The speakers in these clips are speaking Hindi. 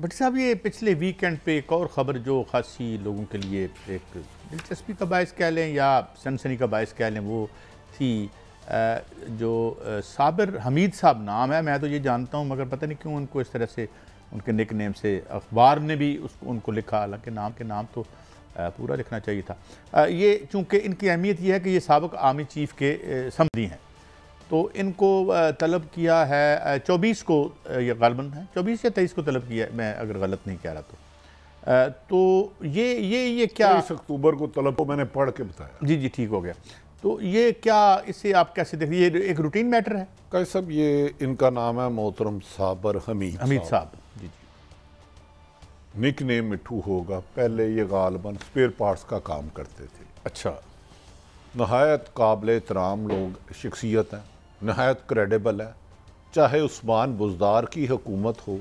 भट्टी साहब ये पिछले वीकेंड पे एक और ख़बर जो खासी लोगों के लिए एक दिलचस्पी का बायस कह लें या सनसनी का बायस कह लें वो थी जो साबिर हमीद साहब नाम है मैं तो ये जानता हूँ मगर पता नहीं क्यों उनको इस तरह से उनके निक नेम से अखबार ने भी उसको उनको लिखा हालांकि नाम के नाम तो पूरा लिखना चाहिए था ये चूँकि इनकी अहमियत यह है कि ये सबक आर्मी चीफ के समरी हैं तो इनको तलब किया है चौबीस को ये गालबन है चौबीस या तेईस को तलब किया है मैं अगर गलत नहीं कह रहा तो तो ये ये ये क्या तेईस अक्टूबर को तलब को मैंने पढ़ के बताया जी जी ठीक हो गया तो ये क्या इसे आप कैसे देख ये एक रूटीन मैटर है कह सब ये इनका नाम है मोहतरम साबर हमीद हमीद साहब जी जी निक नेम मिठू होगा पहले ये गालबन स्पेयर पार्ट्स का काम करते थे अच्छा नहायत काबिल तराम लोग शख्सियत हैं नहायत क्रेडिबल है चाहे उस्मान बुजदार की हुकूमत हो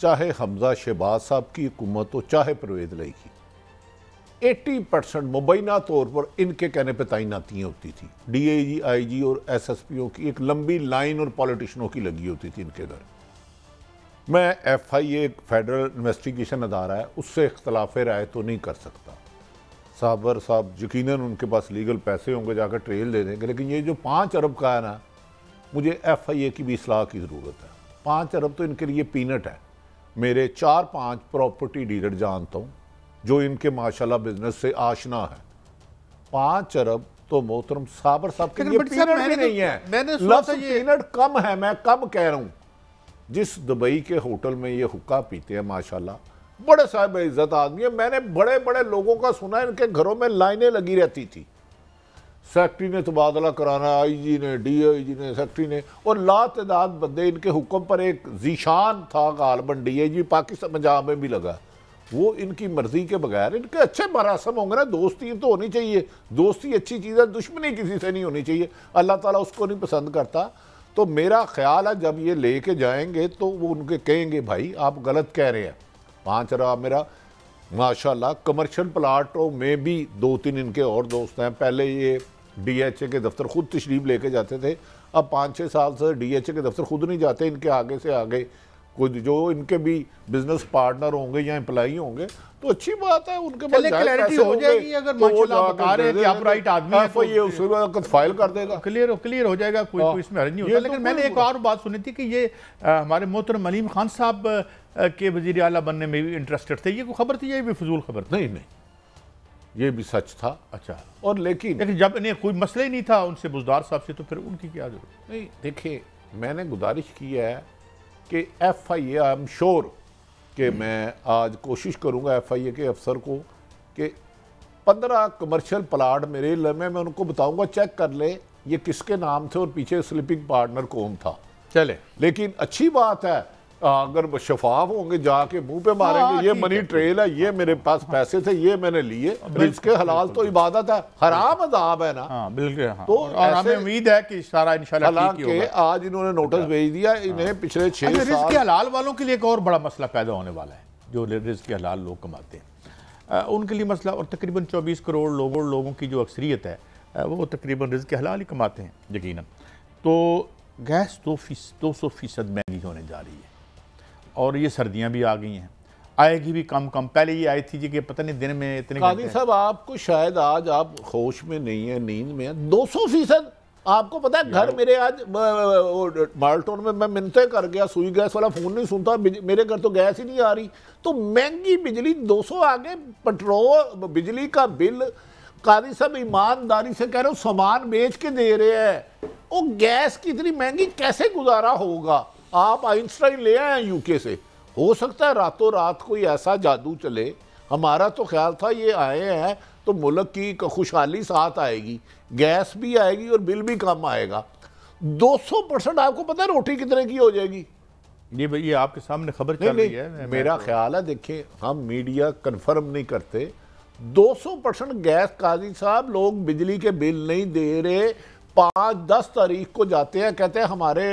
चाहे हमजा शहबाज साहब की हुकूमत हो चाहे परवेज लई की एट्टी परसेंट मुबैना तौर पर इनके कहने पर तैनातियाँ होती थी डी ए जी आई जी और एस एस पी ओ की एक लंबी लाइन और पॉलिटिशनों की लगी होती थी इनके घर मैं F I A federal investigation अदारा है उससे इख्तलाफ राय तो नहीं कर सकता साबर साहब यकीन उनके पास लीगल पैसे होंगे जाकर ट्रेल दे देंगे लेकिन ये जो पाँच अरब का है ना मुझे एफ आई ए की भी सलाह की ज़रूरत है पाँच अरब तो इनके लिए पीनट है मेरे चार पाँच प्रॉपर्टी डीलर जानता हूँ जो इनके माशाल्लाह बिजनेस से आशना है पाँच अरब तो मोहतरम साबर साहब के लिए पीनट भी नहीं तो- है ये पीनट कम है मैं कम कह रहा हूँ जिस दुबई के होटल में ये हुक्का पीते हैं माशाल्लाह बड़े साहब इज्जत आदमी है मैंने बड़े बड़े लोगों का सुना इनके घरों में लाइनें लगी रहती थी सेक्रेटरी ने तबादला तो कराना आई जी ने डी आई जी ने सेक्रेटरी ने और ला तदाद बंदे इनके हुक्म पर एक जीशान था गालबन D I G Pakistan Punjab में भी लगा वो इनकी मर्जी के बगैर इनके अच्छे मरासम होंगे ना दोस्ती तो होनी चाहिए दोस्ती अच्छी चीज़ है दुश्मनी किसी से नहीं होनी चाहिए अल्लाह ताला उसको नहीं पसंद करता तो मेरा ख्याल है जब ये लेके जाएंगे तो वो उनके कहेंगे भाई आप गलत कह रहे हैं पाँच रहा मेरा माशाल्लाह कमर्शियल प्लाटों में भी दो तीन इनके और दोस्त हैं पहले ये डीएचए के दफ्तर खुद तशरीफ लेके जाते थे अब पाँच छः साल से डीएचए के दफ्तर खुद नहीं जाते इनके आगे से आगे कुछ जो इनके भी बिजनेस पार्टनर होंगे या एम्प्लाई होंगे तो अच्छी बात है उनके पास क्लैरिटी हो जाएगी अगर तो रहे कि आप राइट आदमी है हाँ, तो, तो ये फाइल कर देगा क्लियर क्लियर हो जाएगा कोई हाँ। इसमें नहीं होता तो लेकिन मैंने एक और बात सुनी थी कि ये हमारे मोहतरम मलीम खान साहब के वजीर अला बनने में भी इंटरेस्टेड थे ये कोई खबर थी ये भी फजूल खबर नहीं नहीं ये भी सच था अच्छा और लेकिन लेकिन जब इन्हें कोई मसला ही नहीं था उनसे बुजदार साहब से तो फिर उनकी क्या जरूरत नहीं देखिए मैंने गुजारिश की है कि F I A I am sure कि मैं आज कोशिश करूँगा एफ आई ए के अफसर को कि पंद्रह कमर्शियल प्लाट मेरे लम्हे में उनको बताऊँगा चेक कर ले ये किसके नाम थे और पीछे स्लिपिंग पार्टनर कौन था चले लेकिन अच्छी बात है अगर शफाफ होंगे जाके मुंह पे मारेंगे हाँ, ये मनी ट्रेल है ये मेरे पास पैसे थे ये मैंने लिए इसके हलाल तो इबादत है हराम अजाब है ना हाँ, बिल्कुल हाँ। तो और हमें उम्मीद है कि सारा हालांकि आज इन्होंने नोटिस अच्छा। भेज दिया हाँ। इन्हें पिछले अच्छा, छह रिस्क के हलाल वालों के लिए एक और बड़ा मसला पैदा होने वाला है जो रिस्क के हलाल लोग कमाते हैं उनके लिए मसला और तकरीबन चौबीस करोड़ लोगों लोगों की जो अक्सरियत है वो तकरीबन रिस्क के हलाल ही कमाते हैं यकीन तो गैस दो फीस दो सौ फीसद महंगी होने जा रही है और ये सर्दियाँ भी आ गई हैं आएगी भी कम कम पहले ये आई थी जी कि पता नहीं दिन में इतने कादी साहब आपको शायद आज आप होश में नहीं है नींद में है दो सौ फीसद आपको पता है घर मेरे आज माल्टोन में मैं मिनते कर गया सुई गैस वाला फ़ोन नहीं सुनता मेरे घर तो गैस ही नहीं आ रही तो महंगी बिजली 200 आगे पेट्रोल बिजली का बिल कादी साहब ईमानदारी से कह रहे हो सामान बेच के दे रहे हैं वो गैस की इतनी महंगी कैसे गुजारा होगा आप आइंस्टाइन ले आए हैं यूके से हो सकता है रातों रात कोई ऐसा जादू चले हमारा तो ख्याल था ये आए हैं तो मुल्क की खुशहाली साथ आएगी गैस भी आएगी और बिल भी कम आएगा 200 परसेंट आपको पता है रोटी कितने की हो जाएगी ये ये आपके सामने खबर चल रही है मेरा तो- ख्याल है देखिए हम मीडिया कन्फर्म नहीं करते 200 परसेंट गैस काजी साहब लोग बिजली के बिल नहीं दे रहे पाँच दस तारीख को जाते हैं कहते हैं हमारे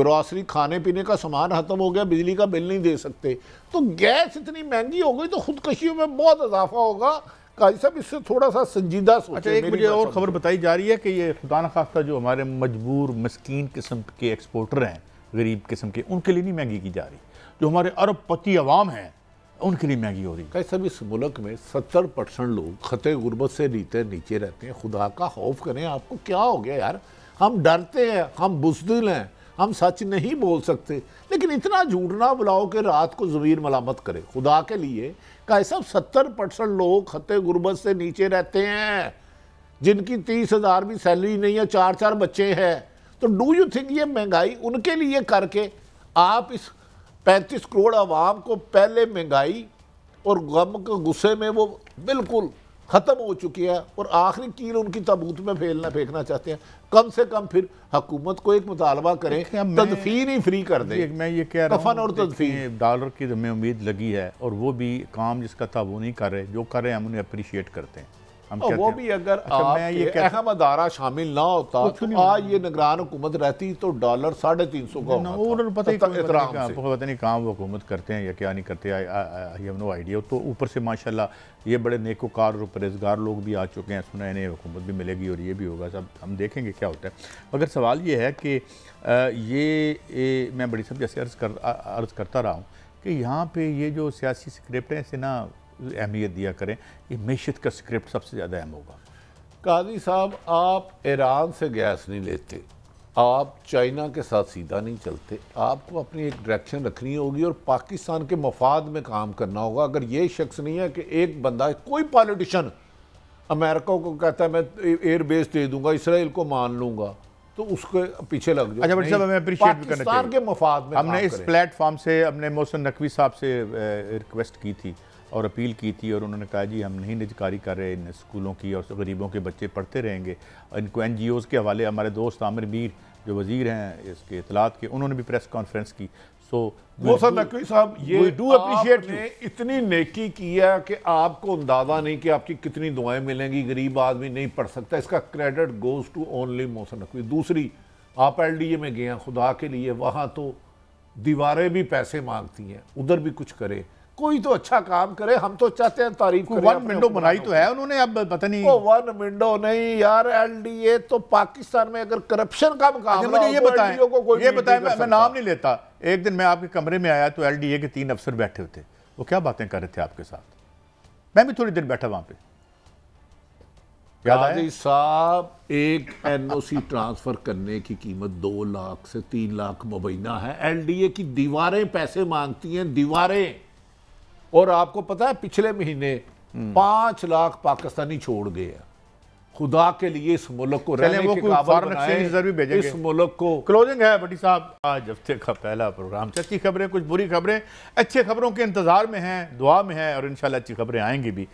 ग्रॉसरी खाने पीने का सामान ख़त्म हो गया बिजली का बिल नहीं दे सकते तो गैस इतनी महंगी हो गई तो खुदकशियों में बहुत इजाफा होगा काजी साहब इससे थोड़ा सा संजीदा अच्छा एक मुझे और खबर बताई जा रही है कि ये खुदा खास्ता जो हमारे मजबूर मस्किन किस्म के एक्सपोर्टर हैं गरीब किस्म के उनके लिए नहीं महंगी की जा रही जो हमारे अरब पति अवाम हैं उनके लिए मैगी हो रही है सब इस मुल्क में सत्तर परसेंट लोग खत गुर्बत से नीचे नीचे रहते हैं खुदा का खौफ करें आपको क्या हो गया यार हम डरते हैं हम बुजदिल हैं हम सच नहीं बोल सकते लेकिन इतना झूठ ना बुलाओ कि रात को ज़मीर मलामत करे खुदा के लिए का सब सत्तर परसेंट लोग खत गुर्बत से नीचे रहते हैं जिनकी तीस हज़ार भी सैलरी नहीं है चार चार बच्चे हैं तो डू यू थिंक ये महंगाई उनके लिए करके आप इस पैंतीस करोड़ आवाम को पहले महंगाई और गम के गुस्से में वो बिल्कुल ख़त्म हो चुकी है और आखिरी कील उनकी तबूत में फैलना फेंकना चाहते हैं कम से कम फिर हकूमत को एक मुतालबा करें तदफीन ही फ्री कर दें मैं ये कह रहा हूँ और तदफीन डॉलर की हमें उम्मीद लगी है और वो भी काम जिसका था वो नहीं कर रहे जो कर रहे हैं हम उन्हें अप्रिशिएट करते हैं वो भी अगर अच्छा, शामिल ना होता तो आज ये निगरान हुकूमत रहती तो डॉलर साढ़े तीन सौ का उन्होंने तो पता नहीं काम वो हुकूमत करते हैं या क्या नहीं करते आइडिया तो ऊपर से माशा ये बड़े नेकोकार और परहेजगार लोग भी आ चुके हैं सुना इन्हें हुकूमत भी मिलेगी और ये भी होगा सब हम देखेंगे क्या होता है मगर सवाल ये है कि ये मैं बड़ी सब जैसे अर्ज़ कर अर्ज़ करता रहा हूँ कि यहाँ पे ये जो सियासी स्क्रिप्ट है इसे ना अहमियत दिया करें ये मीशत का स्क्रिप्ट सबसे ज़्यादा अहम होगा काजी साहब आप ईरान से गैस नहीं लेते आप चाइना के साथ सीधा नहीं चलते आपको अपनी एक डायरेक्शन रखनी होगी और पाकिस्तान के मफाद में काम करना होगा अगर ये शख्स नहीं है कि एक बंदा कोई पॉलिटिशन अमेरिका को कहता है मैं एयरबेस दे दूंगा इसराइल को मान लूंगा तो उसके पीछे लग जाए अच्छा साहब हमें अप्रिशिएट भी करना के मफाद में हमने इस प्लेटफॉर्म से हमने मोहसन नकवी साहब से रिक्वेस्ट की थी और अपील की थी और उन्होंने कहा जी हम नहीं निजकारी कर रहे इन स्कूलों की और गरीबों के बच्चे पढ़ते रहेंगे इनको एन के हवाले हमारे दोस्त आमिर मीर जो वजीर हैं इसके इतलात के उन्होंने भी प्रेस कॉन्फ्रेंस की सो मोसा नकवी साहब ये डू अप्रिशिएट ने इतनी नेकी की है कि आपको अंदाजा नहीं कि आपकी कितनी दुआएं मिलेंगी गरीब आदमी नहीं पढ़ सकता इसका credit goes to only Mohsin Naqvi दूसरी आप एल डी ए में गए हैं खुदा के लिए वहाँ तो दीवारें भी पैसे मांगती हैं उधर भी कुछ करे कोई तो अच्छा काम करे हम तो चाहते हैं तारीफ को वन विंडो बनाई तो है उन्होंने अब पता नहीं वो वन विंडो नहीं यार एलडीए तो पाकिस्तान में अगर करप्शन का अच्छा, मुकाबला मुझे ये बताएं ये बताएं मैं, नाम नहीं लेता एक दिन मैं आपके कमरे में आया तो एलडीए के तीन अफसर बैठे हुए थे वो क्या बातें कर रहे थे आपके साथ मैं भी थोड़ी देर बैठा वहां पे साहब एक एनओसी ट्रांसफर करने की कीमत दो लाख से तीन लाख मुबैना है एलडीए की दीवारें पैसे मांगती हैं दीवारें और आपको पता है पिछले महीने पांच लाख पाकिस्तानी छोड़ गए हैं खुदा के लिए इस मुल्क को रहने के काबिल इस मुल्क को क्लोजिंग है बटी साहब आज हफ्ते का पहला प्रोग्राम अच्छी खबरें कुछ बुरी खबरें अच्छे खबरों के इंतजार में हैं दुआ में हैं और इंशाल्लाह अच्छी खबरें आएंगी भी